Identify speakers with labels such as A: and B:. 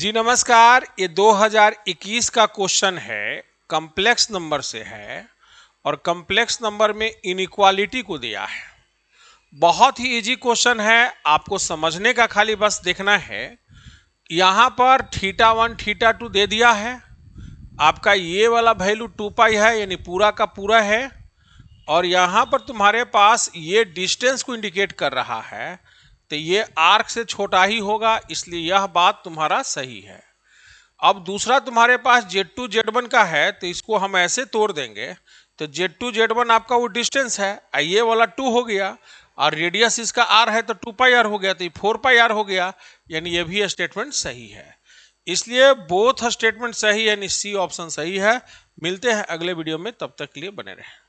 A: जी नमस्कार ये 2021 का क्वेश्चन है कम्प्लेक्स नंबर से है और कम्प्लेक्स नंबर में इनक्वालिटी को दिया है बहुत ही इजी क्वेश्चन है आपको समझने का खाली बस देखना है यहाँ पर थीटा वन थीटा टू दे दिया है आपका ये वाला वैल्यू टू पाई है यानी पूरा का पूरा है और यहाँ पर तुम्हारे पास ये डिस्टेंस को इंडिकेट कर रहा है तो ये आर्क से छोटा ही होगा इसलिए यह बात तुम्हारा सही है अब दूसरा तुम्हारे पास जेड टू जेड वन का है तो इसको हम ऐसे तोड़ देंगे तो जेड टू जेड वन आपका वो डिस्टेंस है ये वाला टू हो गया और रेडियस इसका आर है तो टू पाई आर हो गया तो ये फोर पाई आर हो गया यानी ये भी स्टेटमेंट सही है इसलिए बोथ स्टेटमेंट सही यानी सी ऑप्शन सही है मिलते हैं अगले वीडियो में तब तक के लिए बने रहें